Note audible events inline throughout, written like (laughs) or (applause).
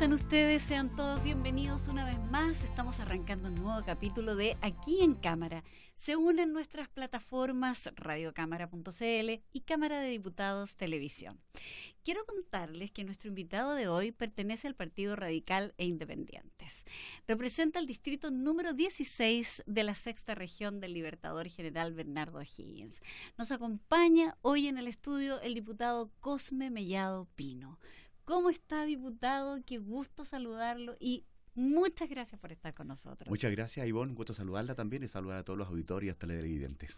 están ustedes? Sean todos bienvenidos una vez más. Estamos arrancando un nuevo capítulo de Aquí en Cámara. Se unen nuestras plataformas radiocámara.cl y Cámara de Diputados Televisión. Quiero contarles que nuestro invitado de hoy pertenece al Partido Radical e Independientes. Representa el distrito número 16 de la sexta región del Libertador General Bernardo Higgins. Nos acompaña hoy en el estudio el diputado Cosme Mellado Pino. ¿Cómo está, diputado? Qué gusto saludarlo y muchas gracias por estar con nosotros. Muchas gracias, Ivonne. Un gusto saludarla también y saludar a todos los auditorios, y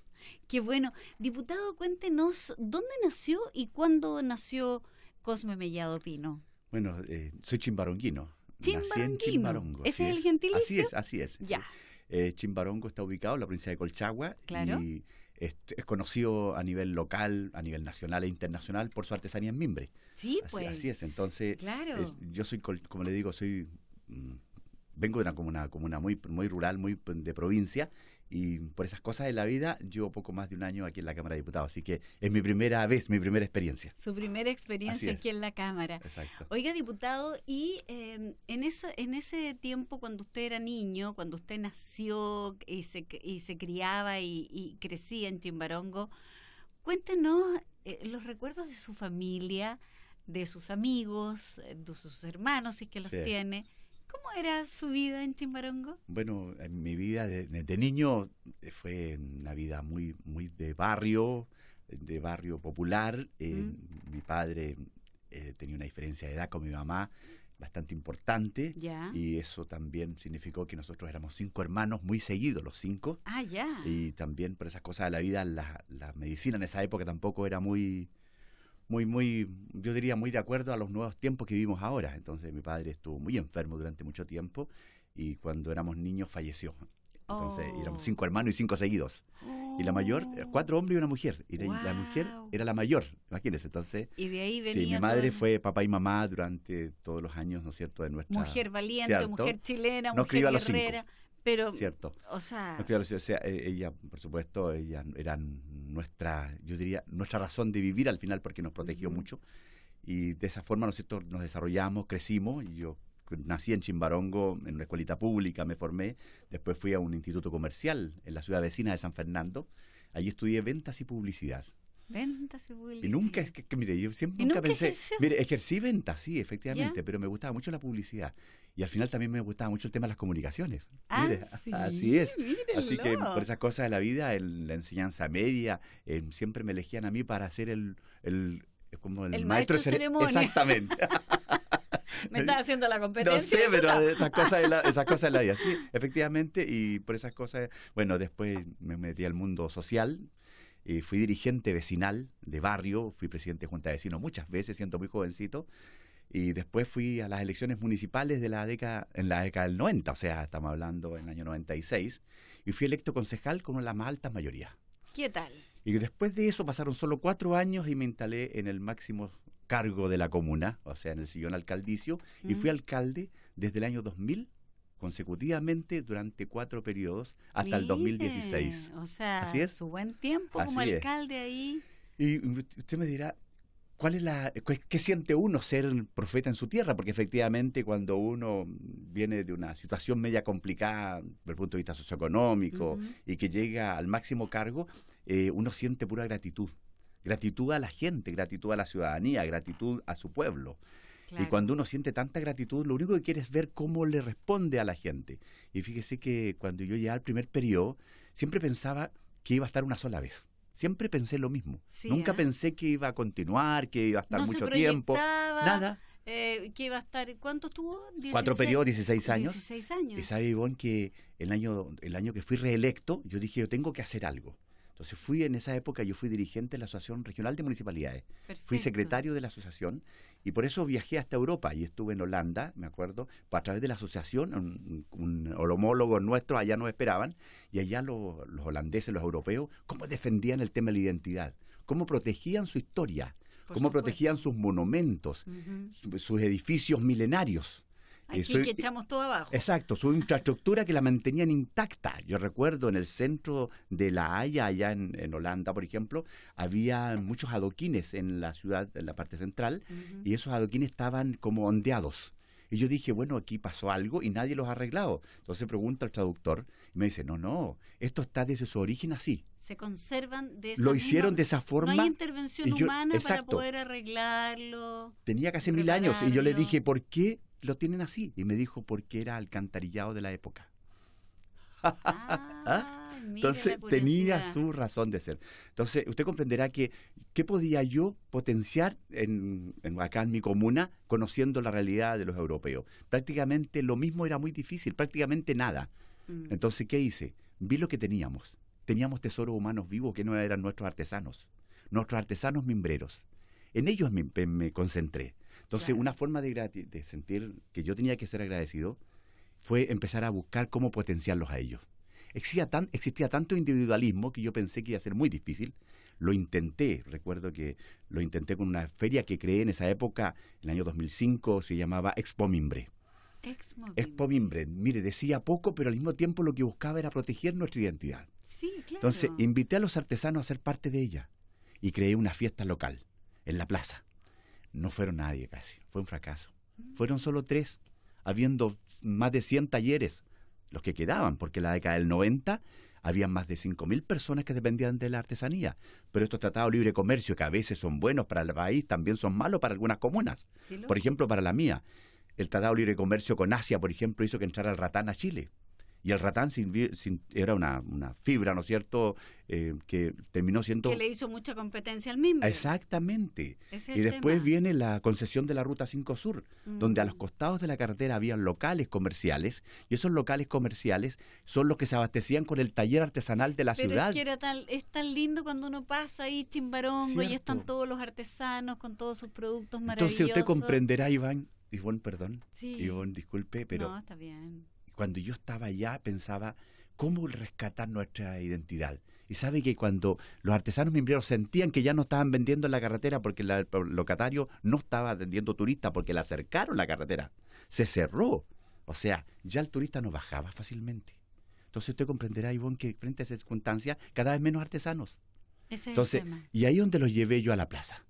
Qué bueno. Diputado, cuéntenos, ¿dónde nació y cuándo nació Cosme Mellado Pino? Bueno, eh, soy chimbaronguino. Chimbaronguino. Nací en Chimbarongo. ¿Ese es el gentilicio? Así es, así es. Ya. Eh, Chimbarongo está ubicado en la provincia de Colchagua. Claro es conocido a nivel local, a nivel nacional e internacional por su artesanía en mimbre. Sí, pues. Así es, entonces yo soy, como le digo, soy... Mm, vengo de una comuna, comuna muy, muy rural, muy de provincia, y por esas cosas de la vida, llevo poco más de un año aquí en la Cámara de Diputados. Así que es mi primera vez, mi primera experiencia. Su primera experiencia aquí en la Cámara. Exacto. Oiga, diputado, y em, en, eso, en ese tiempo, cuando usted era niño, cuando usted nació y se, y se criaba y, crecía en Chimbarongo, cuéntenos eh, los recuerdos de su familia, de sus amigos, de sus hermanos, si es que los sí. tiene ¿Cómo era su vida en Chimbarongo? Bueno, en mi vida desde de niño eh, fue una vida muy, muy de barrio, de barrio popular. Eh, mi padre eh, tenía una diferencia de edad con mi mamá bastante importante y eso también significó que nosotros éramos cinco hermanos muy seguidos los cinco ah ya y también por esas cosas de la vida la, la medicina en esa época tampoco era muy muy, muy, yo diría, muy de acuerdo a los nuevos tiempos que vivimos ahora. Entonces mi padre estuvo muy enfermo durante mucho tiempo y cuando éramos niños falleció. Entonces éramos oh. cinco hermanos y cinco seguidos. Y la mayor, oh. cuatro hombres y una mujer. Y la, mujer era la mayor, imagínense. Entonces, y de ahí venía sí, mi madre fue papá y mamá durante todos los años, ¿no es cierto?, de nuestra... Mujer valiente, mujer chilena, mujer guerrera. Pero, cierto. O sea, o sea, e, ella, por supuesto, ella eran nuestra, yo diría, nuestra razón de vivir al final porque nos protegió mucho. Y de esa forma, nosotros nos desarrollamos, crecimos. Yo nací en Chimbarongo, en una escuelita pública, me formé. Después fui a un instituto comercial en la ciudad vecina de San Fernando. Allí estudié ventas y publicidad. Ventas y publicidad. nunca, es que, mire, yo siempre nunca, pensé. Mire, ejercí ventas, sí, efectivamente, pero me gustaba mucho la publicidad. Y al final también me gustaba mucho el tema de las comunicaciones. Ah, (laughs) así es. Así que por esas cosas de la vida, en la enseñanza media, eh, siempre me elegían a mí para ser el, el eh, como el, maestro, Exactamente. (laughs) me estás haciendo la (laughs) competencia. No sé, pero esas cosas esas cosas de la vida. Sí, efectivamente, y por esas cosas, bueno, después me metí al mundo social, eh, fui dirigente vecinal de barrio, fui presidente de Junta de Vecinos muchas veces, siendo muy jovencito. Y después fui a las elecciones municipales de la década, en la década del 90, o sea, estamos hablando en el año 96, y fui electo concejal con una de las más altas mayorías. ¿Qué tal? Y después de eso pasaron solo cuatro años y me instalé en el máximo cargo de la comuna, o sea, en el sillón alcaldicio, y fui alcalde desde el año 2000 consecutivamente durante cuatro periodos hasta el 2016. O sea, ¿Así es? su buen tiempo como alcalde ahí. Y usted me dirá, ¿cuál es la, ¿qué siente uno ser profeta en su tierra? Porque efectivamente cuando uno viene de una situación media complicada desde el punto de vista socioeconómico y que llega al máximo cargo, eh, uno siente pura gratitud. Gratitud a la gente, gratitud a la ciudadanía, gratitud a su pueblo. Y cuando uno siente tanta gratitud, lo único que quiere es ver cómo le responde a la gente. Y fíjese que cuando yo llegué al primer periodo, siempre pensaba que iba a estar una sola vez. Siempre pensé lo mismo. Nunca ¿eh? pensé que iba a continuar, que iba a estar mucho tiempo. Nada. Eh, que iba a estar, ¿cuánto estuvo? Cuatro periodos, 16 años. 16 años. Y sabe, Ivonne, que el año, el año que fui reelecto, yo dije, yo tengo que hacer algo. Entonces fui en esa época, yo fui dirigente de la Asociación Regional de Municipalidades. Fui secretario de la asociación y por eso viajé hasta Europa y estuve en Holanda, me acuerdo, a través de la asociación, un, un homólogo nuestro allá nos esperaban y allá los holandeses, los europeos, cómo defendían el tema de la identidad, cómo protegían su historia, cómo protegían sus monumentos, sus edificios milenarios. Aquí que echamos todo abajo. Exacto, su infraestructura que la mantenían intacta. Yo recuerdo en el centro de La Haya, allá en, Holanda, por ejemplo, había muchos adoquines en la ciudad, en la parte central, y esos adoquines estaban como ondeados. Y yo dije, bueno, aquí pasó algo y nadie los ha arreglado. Entonces pregunta al traductor y me dice, no, no, esto está desde su origen así. Se conservan de esa Lo hicieron de esa forma. No hay intervención humana para poder arreglarlo. Tenía casi mil años y yo le dije, ¿por qué lo tienen así. Y me dijo porque era alcantarillado de la época. Ah, (laughs) ¿Ah? Entonces tenía su razón de ser. Entonces usted comprenderá que qué podía yo potenciar en, acá en mi comuna conociendo la realidad de los europeos. Prácticamente lo mismo era muy difícil, prácticamente nada. Mm. Entonces, ¿qué hice? Vi lo que teníamos. Teníamos tesoros humanos vivos que no eran nuestros artesanos, nuestros artesanos mimbreros. En ellos me concentré. Entonces, una forma de, sentir que yo tenía que ser agradecido fue empezar a buscar cómo potenciarlos a ellos. Existía, tanto individualismo que yo pensé que iba a ser muy difícil. Lo intenté, recuerdo que lo intenté con una feria que creé en esa época, en el año 2005, se llamaba Expo Mimbre. Expo Mimbre. Expo Mimbre. Mire, decía poco, pero al mismo tiempo lo que buscaba era proteger nuestra identidad. Sí, claro. Entonces, invité a los artesanos a ser parte de ella y creé una fiesta local en la plaza no fueron nadie casi, fue un fracaso. Fueron solo tres, habiendo más de 100 talleres, los que quedaban, porque en la década del 90 había más de 5.000 personas que dependían de la artesanía. Pero estos tratados de libre comercio, que a veces son buenos para el país, también son malos para algunas comunas. Por ejemplo, para la mía. El Tratado de Libre Comercio con Asia, por ejemplo, hizo que entrara el ratán a Chile. Y el ratán sin, era una, fibra, ¿no es cierto?, eh, que terminó siendo... Que le hizo mucha competencia al mismo. Exactamente. Y después viene la concesión de la Ruta 5 Sur, donde a los mm. costados de la carretera había locales comerciales, y esos locales comerciales son los que se abastecían con el taller artesanal de la Pero ciudad. Es, que era es tan lindo cuando uno pasa ahí Chimbarongo y están todos los artesanos con todos sus productos maravillosos. Entonces usted comprenderá, Iván, Ivonne, perdón. Sí. disculpe, pero. No, está bien cuando yo estaba allá pensaba, ¿cómo rescatar nuestra identidad? Y sabe que cuando los artesanos mimbreros sentían que ya no estaban vendiendo en la carretera porque el locatario no estaba atendiendo turistas porque le acercaron la carretera, se cerró. O sea, ya el turista no bajaba fácilmente. Entonces usted comprenderá, Ivonne, que frente a esa circunstancia cada vez menos artesanos. Ese Entonces, es el tema. y ahí es donde los llevé yo a la plaza.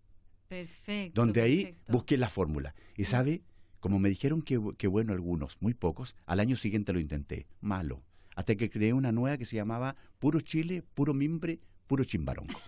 Perfecto. Donde ahí busqué la fórmula. Y sabe, como me dijeron que, bueno algunos, muy pocos, al año siguiente lo intenté, malo. Hasta que creé una nueva que se llamaba Puro Chile, Puro Mimbre, Puro Chimbaronco.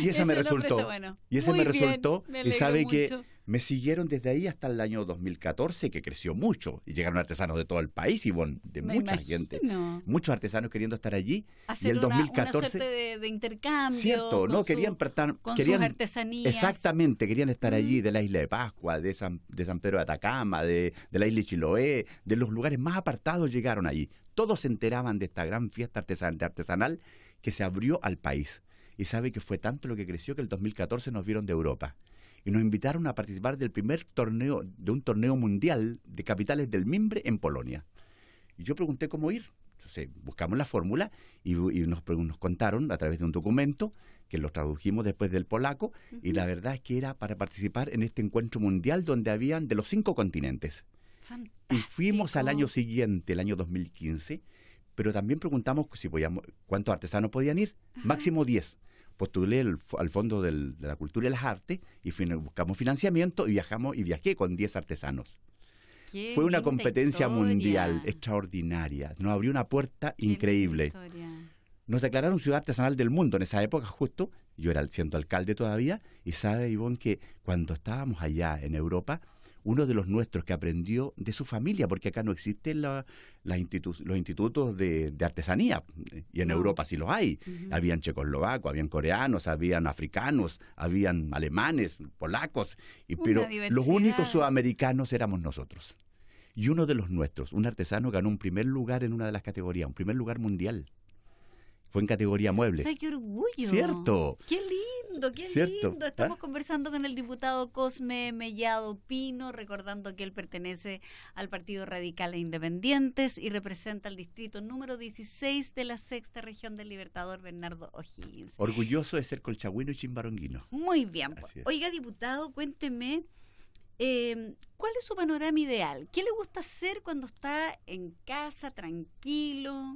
Y (laughs) esa ese me resultó. Y esa me resultó. y sabe que me siguieron desde ahí hasta el año 2014, que creció mucho. Y llegaron artesanos de todo el país, y de mucha gente. Muchos artesanos queriendo estar allí. Hacer el 2014. de, intercambio. Cierto, querían. Con querían, artesanías. Exactamente, querían estar allí de la isla de Pascua, de San, Pedro de Atacama, de, la isla de Chiloé, de los lugares más apartados llegaron allí. Todos se enteraban de esta gran fiesta artesanal, artesanal que se abrió al país. Y sabe que fue tanto lo que creció que el 2014 nos vieron de Europa y nos invitaron a participar del primer torneo, de un torneo mundial de capitales del mimbre en Polonia. Y yo pregunté cómo ir. Entonces buscamos la fórmula y, nos, contaron a través de un documento que lo tradujimos después del polaco y la verdad es que era para participar en este encuentro mundial donde habían de los cinco continentes. Y fuimos al año siguiente, el año 2015, pero también preguntamos si podíamos, cuántos artesanos podían ir. Máximo 10 postulé al Fondo de la Cultura y las Artes y buscamos financiamiento y viajamos y viajé con 10 artesanos. Fue una competencia mundial extraordinaria. Nos abrió una puerta increíble. Nos declararon ciudad artesanal del mundo en esa época justo. Yo era siendo alcalde todavía y sabe Ivonne que cuando estábamos allá en Europa uno de los nuestros que aprendió de su familia, porque acá no existen los institutos de, artesanía, y en Europa sí los hay. Habían checoslovacos, habían coreanos, habían africanos, habían alemanes, polacos, pero los únicos sudamericanos éramos nosotros. Y uno de los nuestros, un artesano, ganó un primer lugar en una de las categorías, un primer lugar mundial. Fue en categoría muebles. qué orgullo! ¡Cierto! ¡Qué lindo, qué lindo! Estamos ah. conversando con el diputado Cosme Mellado Pino, recordando que él pertenece al Partido Radical e Independientes y representa al distrito número 16 de la sexta región del Libertador, Bernardo O'Higgins. Orgulloso de ser colchagüino y chimbaronguino. Muy bien. Oiga, diputado, cuénteme... Em, ¿Cuál es su panorama ideal? ¿Qué le gusta hacer cuando está en casa, tranquilo?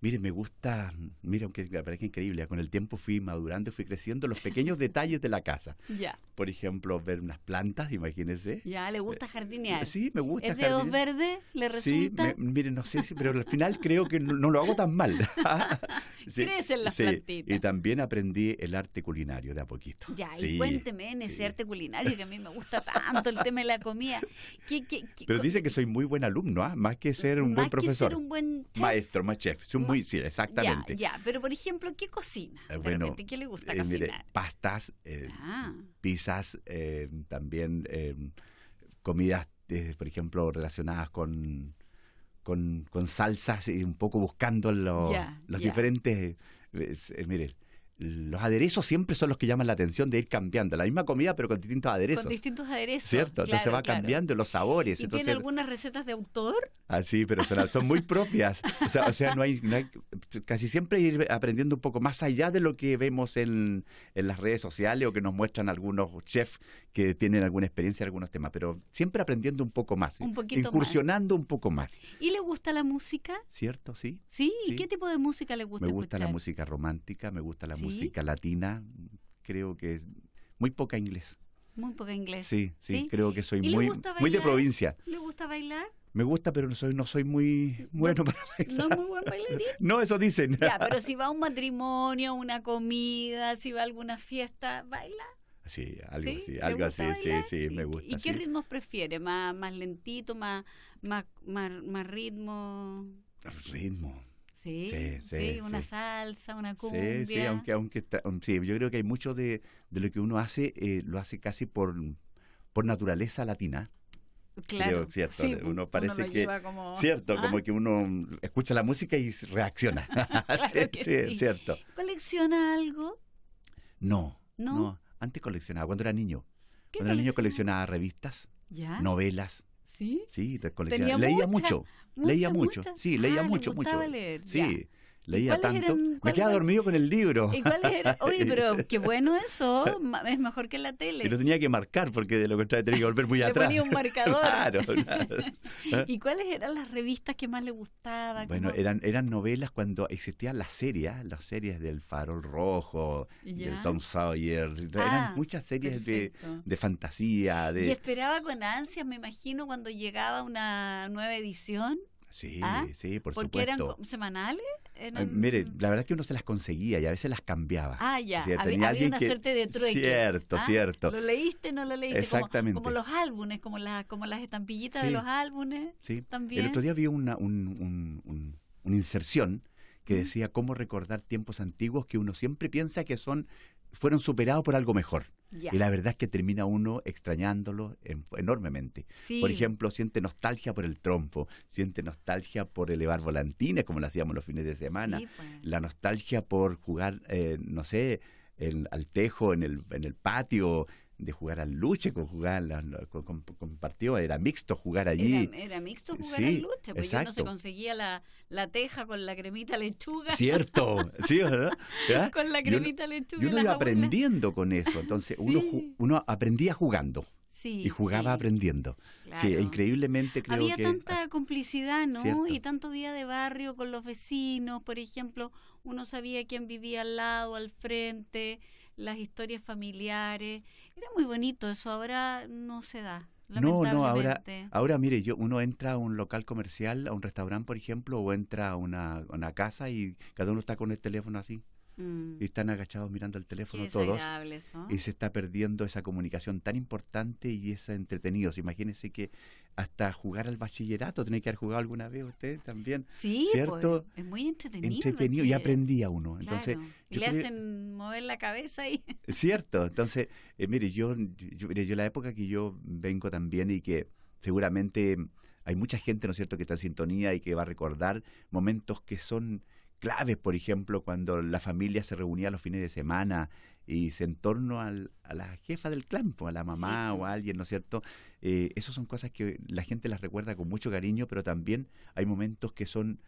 mire, me gusta, mira, aunque me parece increíble, con el tiempo fui madurando, fui creciendo los pequeños detalles de la casa. Ya por ejemplo, ver unas plantas, imagínese. Ya, ¿le gusta eh, jardinear? Sí, me gusta ¿Es de dos verde? ¿Le resulta? Sí, mire, no sé, pero al final creo que no, lo hago tan mal. (laughs) Crecen las plantitas. Y también aprendí el arte culinario de a poquito. Ya, y cuénteme en ese arte culinario que a mí me gusta tanto, el (laughs) tema de la comida. pero dice que soy muy buen alumno, ¿ah? más que ser un buen profesor. Que ser un buen Maestro, más chef. muy, sí, exactamente. Ya, ya, pero por ejemplo, ¿qué cocina? Eh, bueno, ¿qué le gusta eh, cocinar? Mire, pastas. Ah Em, también em, comidas, eh, por ejemplo, relacionadas con, con, salsas y un poco buscando los diferentes... Eh, eh, mire, los aderezos siempre son los que llaman la atención de ir cambiando. La misma comida, pero con distintos aderezos. Con distintos aderezos. Cierto, entonces va cambiando los sabores. ¿Y entonces... tiene algunas recetas de autor? Ah, sí, pero son, muy propias. O sea, no, hay, Casi siempre ir aprendiendo un poco más allá de lo que vemos en, en las redes sociales o que nos muestran algunos chefs que tienen alguna experiencia en algunos temas, pero siempre aprendiendo un poco más. Un poquito Incursionando un poco más. ¿Y le gusta la música? Cierto, sí. ¿Sí? ¿Y qué tipo de música le gusta? Me gusta la música romántica, me gusta la música música latina, creo que muy poca inglés. Muy poca inglés. Sí, sí, creo que soy muy, muy de provincia. ¿Le gusta bailar? Me gusta, pero no soy, no soy muy bueno para bailar. ¿No es muy buen bailarín? (laughs) No, eso dicen. Ya, pero si va a un matrimonio, una comida, si va a alguna fiesta, ¿baila? Sí, algo así, ¿Sí? algo así, sí, sí, me gusta. ¿Y qué ritmos prefiere? ¿Más, más lentito, más, más, más ritmo? Ritmo. Sí, sí, una salsa, una cumbia. Sí, sí, aunque, aunque um, yo creo que hay mucho de, lo que uno hace, eh, lo hace casi por, por naturaleza latina. Claro, cierto. uno parece que cierto, ¿ah? como que uno escucha la música y reacciona. (laughs) (laughs) sí, cierto. ¿Colecciona algo? No, no, Antes coleccionaba cuando era niño. ¿Qué cuando era niño coleccionaba revistas, novelas, Sí. Leía mucho, ah, leía mucho. Sí, leía mucho, mucho. Sí leía tanto, me quedaba dormido con el libro. ¿Y cuál era? pero (laughs) qué bueno eso, es mejor que la tele. Y lo tenía que marcar porque de lo contrario tenía que volver muy atrás. (laughs) Le ponía un marcador. (laughs) ¿Y cuáles eran las revistas que más le gustaban? Bueno, eran eran novelas cuando existían las series, ¿ah? las series del Farol Rojo, y del Tom Sawyer, eran ah, muchas series de, fantasía. De... Y esperaba con ansia me imagino, cuando llegaba una nueva edición. Sí, ¿Ah? sí, por Porque eran semanales. Mire, la verdad es que uno se las conseguía y a veces las cambiaba. Ah, ya. había, tenía una que... suerte de trueque. Cierto, ah, cierto. ¿Lo leíste, no lo leíste? Exactamente. Como, los álbumes, como, como las estampillitas de los álbumes. Sí. También. El otro día vi una, un, una inserción que decía cómo recordar tiempos antiguos que uno siempre piensa que son fueron superados por algo mejor. Y la verdad es que termina uno extrañándolo enormemente. Por ejemplo, siente nostalgia por el trompo, siente nostalgia por elevar volantines, como lo hacíamos los fines de semana, pues. la nostalgia por jugar, eh, no sé, el, al tejo en el, en el patio, de jugar al luche, con con, partido, era mixto jugar allí. Era, mixto jugar al luche, porque no se conseguía la, la, teja con la cremita lechuga. Cierto, (laughs) sí, Con la cremita lechuga. y uno aprendiendo con eso, entonces (laughs) uno, uno aprendía jugando. y jugaba aprendiendo. Sí, increíblemente creo Había tanta complicidad, ¿no? Y tanto día de barrio con los vecinos, por ejemplo, uno sabía quién vivía al lado, al frente, las historias familiares. Era muy bonito, eso ahora no se da. No, no, ahora, ahora mire, yo, uno entra a un local comercial, a un restaurante, por ejemplo, o entra a una casa y cada uno está con el teléfono así. Mm. y están agachados mirando el teléfono todos. Y se está perdiendo esa comunicación tan importante y esa entretenidos. Imagínense que hasta jugar al bachillerato, tiene que haber jugado alguna vez usted también. Sí, ¿cierto? Pues, es muy entretenido. Entretenido y aprendía uno. Entonces, y le hacen mover la cabeza ahí (laughs) Cierto, entonces, eh, mire, yo, yo, mire, yo la época que yo vengo también y que seguramente hay mucha gente, ¿no es cierto?, que está en sintonía y que va a recordar momentos que son clave, por ejemplo, cuando la familia se reunía los fines de semana y se en torno al, a la jefa del clan, pues, a la mamá o a alguien, ¿no es cierto? Eh, esas son cosas que la gente las recuerda con mucho cariño, pero también hay momentos que son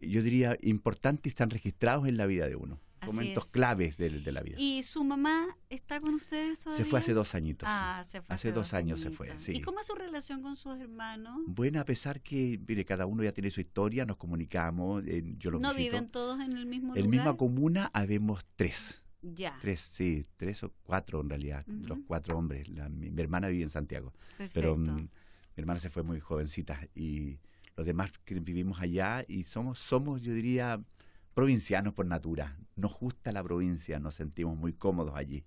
yo diría, importantes están registrados en la vida de uno. momentos claves de, la vida. ¿Y su mamá está con ustedes todavía? Se fue hace dos añitos. Ah, se fue. Hace, dos, años se fue, sí. ¿Y cómo es su relación con sus hermanos? Bueno, a pesar que, mire, cada uno ya tiene su historia, nos comunicamos, eh, yo lo ¿No viven todos en el mismo lugar? En misma comuna habemos tres. Ya. Tres, sí, tres o cuatro en realidad, los cuatro hombres. mi, hermana vive en Santiago. Perfecto. Pero mi hermana se fue muy jovencita y los demás que vivimos allá y somos, somos yo diría, provincianos por natura. Nos gusta la provincia, nos sentimos muy cómodos allí.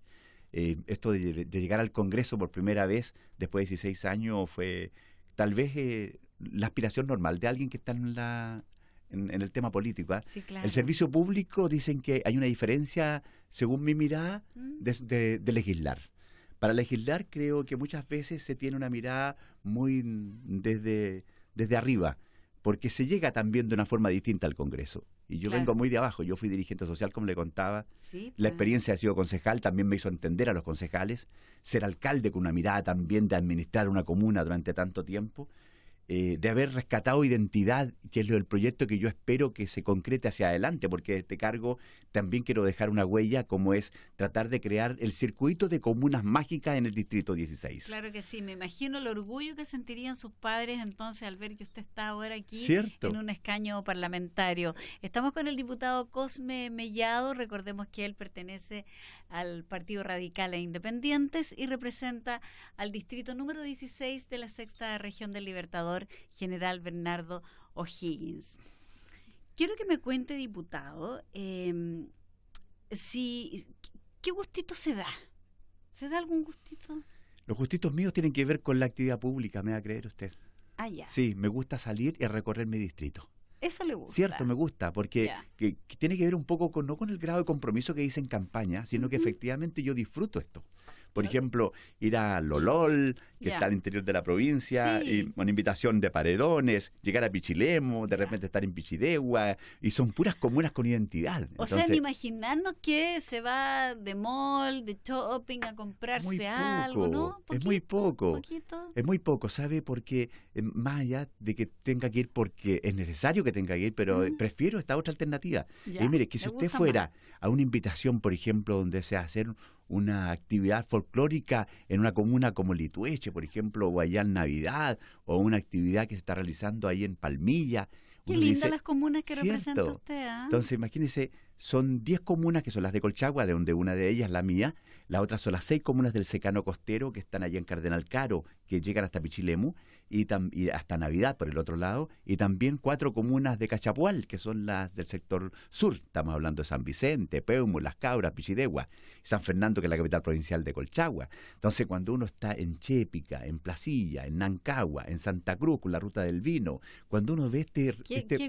Eh, esto de, llegar al Congreso por primera vez después de 16 años fue tal vez eh, la aspiración normal de alguien que está en la, en, el tema político. ¿ah? El servicio público dicen que hay una diferencia, según mi mirada, mm. de, legislar. Para legislar creo que muchas veces se tiene una mirada muy desde desde arriba, porque se llega también de una forma distinta al Congreso. Y yo vengo muy de abajo, yo fui dirigente social, como le contaba, la pues. experiencia ha sido concejal, también me hizo entender a los concejales, ser alcalde con una mirada también de administrar una comuna durante tanto tiempo, eh, de haber rescatado identidad, que es lo del proyecto que yo espero que se concrete hacia adelante, porque de este cargo también quiero dejar una huella, como es tratar de crear el circuito de comunas mágicas en el Distrito 16. Claro que sí, me imagino el orgullo que sentirían sus padres entonces al ver que usted está ahora aquí en un escaño parlamentario. Estamos con el diputado Cosme Mellado, recordemos que él pertenece al Partido Radical e Independientes y representa al distrito número 16 de la sexta región del Libertador General Bernardo O'Higgins. Quiero que me cuente, diputado, em, si, ¿qué gustito se da? ¿Se da algún gustito? Los gustitos míos tienen que ver con la actividad pública, me va a creer usted. Ah, ya. Sí, me gusta salir y recorrer mi distrito. Eso le gusta. Cierto, me gusta, porque tiene que ver un poco con, no con el grado de compromiso que hice en campaña, sino que efectivamente yo disfruto esto. Por ejemplo, ir a Lolol, que está al interior de la provincia, y una invitación de paredones, llegar a Pichilemo, de repente estar en Pichidegua, y son puras comunas con identidad. O sea, ni imaginarnos que se va de mall, de shopping a comprarse algo, ¿no? es muy poco. Es muy poco, ¿sabe? Porque eh, más allá de que tenga que ir porque es necesario que tenga que ir, pero eh, prefiero esta otra alternativa. Y mire, que si usted fuera a una invitación, por ejemplo, donde se hacer una actividad folclórica en una comuna como Litueche, por ejemplo, o allá en Navidad, o una actividad que se está realizando ahí en Palmilla. Qué lindas las comunas que representa usted. ¿ah? Entonces, imagínese, son 10 comunas que son las de Colchagua, de donde una de ellas es la mía, las otras son las 6 comunas del secano costero que están allá en Cardenal Caro, que llegan hasta Pichilemu y, hasta Navidad por el otro lado, y también cuatro comunas de Cachapual, que son las del sector sur, estamos hablando de San Vicente, Peumo, Las Cabras, Pichidegua, San Fernando, que es la capital provincial de Colchagua. Entonces, cuando uno está en Chépica, en Placilla, en Nancagua, en Santa Cruz, con la ruta del vino, cuando uno ve este, este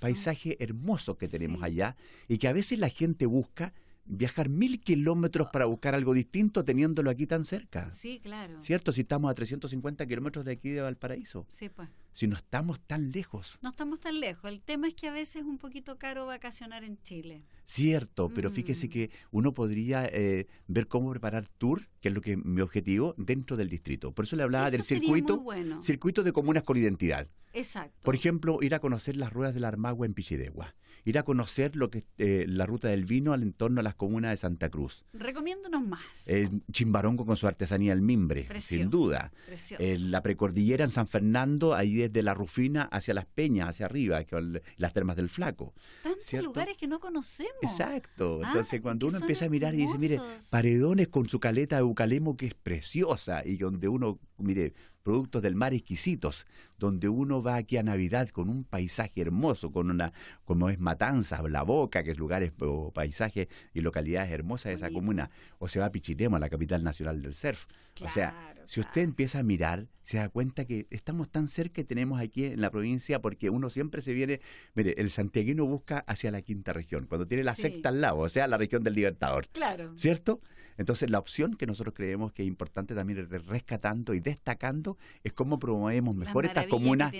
paisaje hermoso que tenemos allá, y que a veces la gente busca viajar mil kilómetros para buscar algo distinto teniéndolo aquí tan cerca. Sí, claro. ¿Cierto? Si estamos a 350 kilómetros de aquí de Valparaíso. Sí, pues si no estamos tan lejos. No estamos tan lejos. El tema es que a veces es un poquito caro vacacionar en Chile. Cierto, pero mm. fíjese que uno podría eh, ver cómo preparar tour, que es lo que mi objetivo, dentro del distrito. Por eso le hablaba del circuito, circuito de comunas con identidad. Exacto. Por ejemplo, ir a conocer las ruedas del Armagua en Pichidegua, ir a conocer lo que eh, la ruta del vino al entorno de las comunas de Santa Cruz. Recomiéndonos más. Eh, chimbarongo con su artesanía al mimbre, sin duda. Precioso. Eh, la precordillera en San Fernando, ahí de de la Rufina hacia las Peñas, hacia arriba, que las termas del Flaco. Tantos lugares que no conocemos. Exacto. Ah, Entonces, cuando uno empieza a mirar y dice, mire, paredones con su caleta de eucalemo que es preciosa y donde uno, mire, productos del mar exquisitos, donde uno va aquí a Navidad con un paisaje hermoso, con una, como es Matanzas, La Boca, que es lugares o paisajes y localidades hermosas de esa comuna, o se va a Pichilemo, la capital nacional del surf. O sea, si usted empieza a mirar, se da cuenta que estamos tan cerca que tenemos aquí en la provincia, porque uno siempre se viene, mire, el santiaguino busca hacia la quinta región, cuando tiene la secta al lado, o sea, la región del Libertador. Claro. ¿Cierto? Entonces, la opción que nosotros creemos que es importante también rescatando y destacando es cómo promovemos mejor estas comunas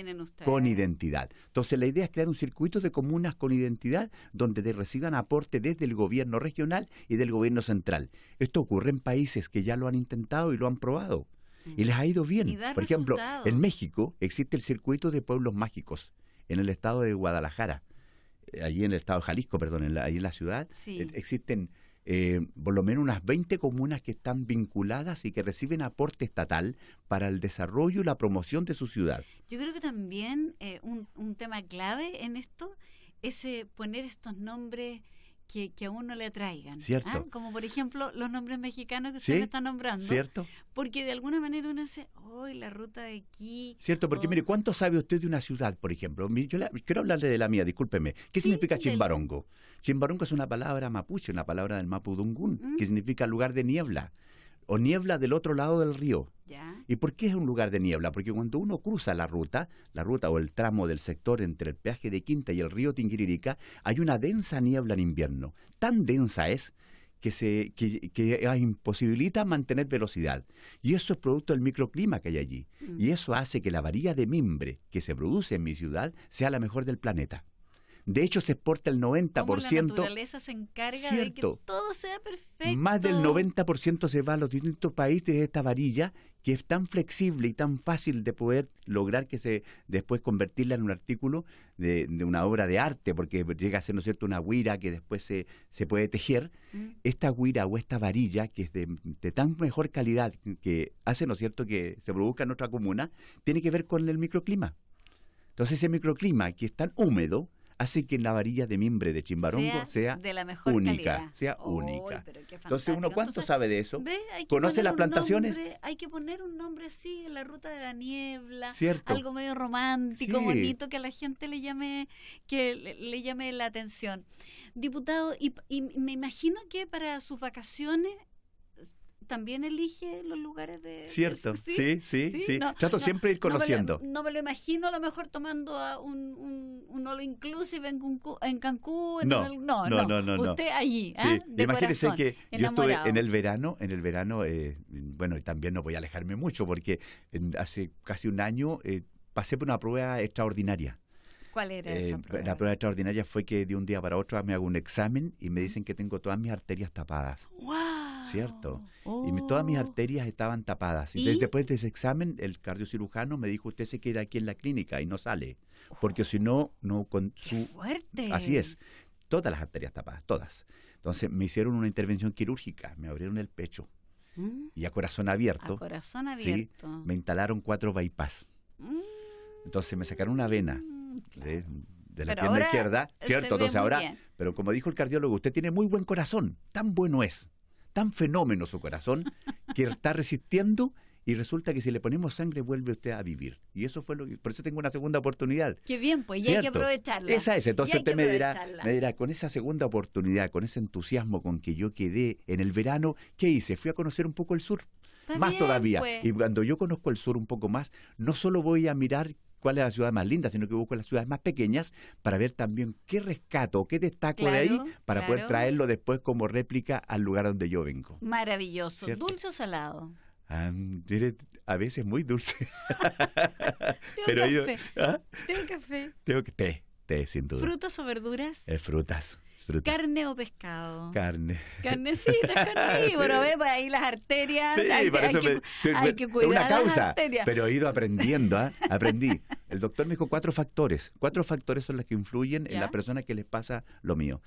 con identidad. Entonces, la idea es crear un circuito de comunas con identidad donde te reciban aporte desde el gobierno regional y del gobierno central. Esto ocurre en países que ya lo han intentado y lo han probado y les ha ido bien. Por ejemplo, en México existe el circuito de pueblos mágicos en el estado de Guadalajara, eh, allí en el estado de Jalisco, perdón, en allí en la ciudad, eh, existen eh, por lo menos unas 20 comunas que están vinculadas y que reciben aporte estatal para el desarrollo y la promoción de su ciudad. Yo creo que también un, tema clave en esto es poner estos nombres que, que a uno le atraigan. ¿ah? Cierto. Como por ejemplo los nombres mexicanos que usted está nombrando. Cierto. Porque de alguna manera uno dice, hoy la ruta de aquí. Cierto, porque mire, ¿cuánto sabe usted de una ciudad, por ejemplo? Yo quiero hablarle de la mía, discúlpeme. ¿Qué significa Chimbarongo? Chimbarongo es una palabra mapuche, una palabra del mapudungún, que significa lugar de niebla o niebla del otro lado del río. ¿Y por qué es un lugar de niebla? Porque cuando uno cruza la ruta, la ruta o el tramo del sector entre el peaje de Quinta y el río Tinguiririca, hay una densa niebla en invierno. Tan densa es que, se, que, ah, imposibilita mantener velocidad. Y eso es producto del microclima que hay allí. Mm. Y eso hace que la varilla de mimbre que se produce en mi ciudad sea la mejor del planeta. De hecho, se exporta el 90%. la naturaleza se encarga de que todo sea perfecto. Más del 90% se va a los distintos países de esta varilla que es tan flexible y tan fácil de poder lograr que se después convertirla en un artículo de, una obra de arte, porque llega a ser, ¿no cierto?, una guira que después se, se puede tejer. Mm. Esta guira o esta varilla, que es de, tan mejor calidad que hace, ¿no cierto?, que se produzca en nuestra comuna, tiene que ver con el microclima. Entonces ese microclima que es tan húmedo, hace que la varilla de mimbre de Chimbarongo sea, de la mejor única, sea única. Entonces uno cuánto sabe de eso? ¿Conoce las plantaciones? hay que poner un nombre así, en la ruta de la niebla, algo medio romántico, bonito que a la gente le llame que le, llame la atención. Diputado, y, me imagino que para sus vacaciones también elige los lugares de... Cierto, (laughs) sí, sí, sí. sí. Trato siempre ir conociendo. No me, lo, imagino a lo mejor tomando un, un, all inclusive en, Cancún. En Cancún no, no, no, Usted allí, ¿ah? Imagínese que yo estuve en el verano, en el verano, eh, bueno, también no voy a alejarme mucho porque hace casi un año eh, pasé por una prueba extraordinaria. ¿Cuál era eh, esa prueba? La prueba extraordinaria fue que de un día para otro me hago un examen y me dicen que tengo todas mis arterias tapadas. ¡Wow! ¿cierto? Y todas mis oh. arterias estaban tapadas. Entonces, ¿Y? después de ese examen, el cardiocirujano me dijo, usted se queda aquí en la clínica y no sale, porque oh. si no, no con su... Así es, todas las arterias tapadas, todas. Entonces, me hicieron una intervención quirúrgica, me abrieron el pecho. Mm. Y a corazón abierto. corazón abierto. Me instalaron cuatro bypass. Mm. Entonces me sacaron una vena de, la pierna izquierda, ¿cierto? Entonces ahora, pero como dijo el cardiólogo, usted tiene muy buen corazón, tan bueno es tan fenómeno su corazón que está resistiendo y resulta que si le ponemos sangre vuelve usted a vivir. Y eso fue lo que... Por eso tengo una segunda oportunidad. Qué bien, pues ya hay que aprovecharla. Esa es. Entonces usted me dirá, me dirá, con esa segunda oportunidad, con ese entusiasmo con que yo quedé en el verano, ¿qué hice? Fui a conocer un poco el sur. más todavía. Pues. Y cuando yo conozco el sur un poco más, no solo voy a mirar cuál es la ciudad más linda, sino que busco las ciudades más pequeñas para ver también qué rescato, qué destaco de ahí para poder traerlo después como réplica al lugar donde yo vengo. Maravilloso. ¿Dulce o salado? a veces muy dulce. (laughs) Pero café. Yo, ¿ah? Tengo café. Tengo té, té sin duda. ¿Frutas o verduras? es eh, frutas. ¿Carne o pescado? Carne. Carnecita, carnívoro, sí. ¿ves? (laughs) Por pues, ahí las arterias. hay, que, hay, que, hay que cuidar Una causa, las arterias. pero he ido aprendiendo, ¿eh? aprendí. El doctor me dijo cuatro factores. Cuatro factores son los que influyen en la persona que les pasa lo mío.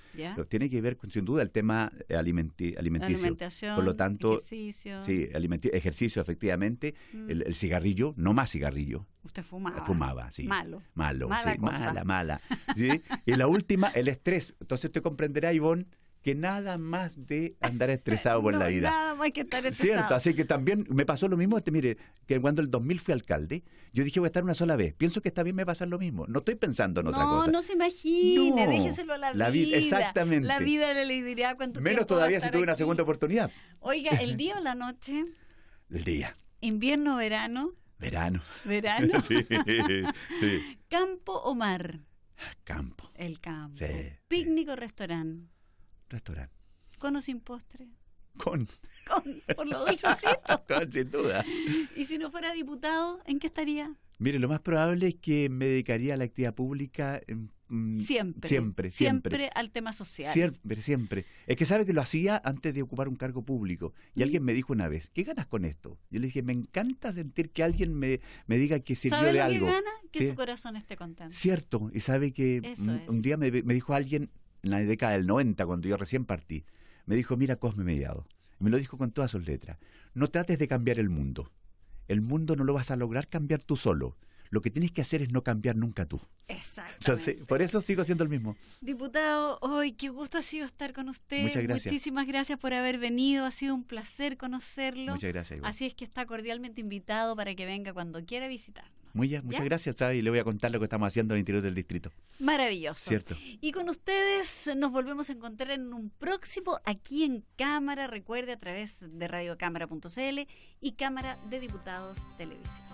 Tiene que ver, sin duda, el tema eh, alimenticio. Alimentación, Por lo tanto, ejercicio. Sí, ejercicio, efectivamente. Mm. El, cigarrillo, no más cigarrillo. Usted fumaba. Eh, fumaba, sí. Malo. Malo, mala, mala, y la última, el estrés. Entonces, usted comprenderá, Ivonne, que nada más de andar estresado por (laughs) la vida. Nada más que estar estresado. Cierto, así que también me pasó lo mismo, este, mire, que cuando el 2000 fui alcalde, yo dije voy a estar una sola vez. Pienso que está bien me va pasar lo mismo. No estoy pensando en otra cosa. No, no se imagine, no, lo a la, vida. Exactamente. La vida le diría cuánto Menos todavía si tuve una segunda oportunidad. Oiga, ¿el día o la noche? (laughs) El día. ¿Invierno, verano? Verano. ¿Verano? (laughs) sí, ¿Campo o mar? Campo. El campo. Sí. ¿Picnic o restaurante? Restaurante. Con o sin postre. Con. Con, por lo dulcecito. (laughs) Con, sin duda. Y si no fuera diputado, ¿en qué estaría? Mire, lo más probable es que me dedicaría a la actividad pública em, mm, siempre, siempre, siempre, al tema social. Siempre, siempre. Es que sabe que lo hacía antes de ocupar un cargo público. Y alguien me dijo una vez, ¿qué ganas con esto? Yo le dije, me encanta sentir que alguien me, diga que sirvió de algo. Que gana? Que su corazón esté contento. Cierto. Y sabe que un día me, me dijo alguien, en la década del 90, cuando yo recién partí, me dijo, mira Cosme Mediado, me lo dijo con todas sus letras, no trates de cambiar el mundo. El mundo no lo vas a lograr cambiar tú solo. Lo que tienes que hacer es no cambiar nunca tú. Exacto. Entonces, por eso sigo siendo el mismo. Diputado, hoy qué gusto ha sido estar con usted. Muchas gracias. Muchísimas gracias por haber venido. Ha sido un placer conocerlo. Muchas gracias. Así es que está cordialmente invitado para que venga cuando quiera visitarnos. Muy bien, muchas gracias, y Le voy a contar lo que estamos haciendo en el interior del distrito. Maravilloso. Cierto. Y con ustedes nos volvemos a encontrar en un próximo aquí en Cámara. Recuerde a través de radiocámara.cl y Cámara de Diputados Televisión.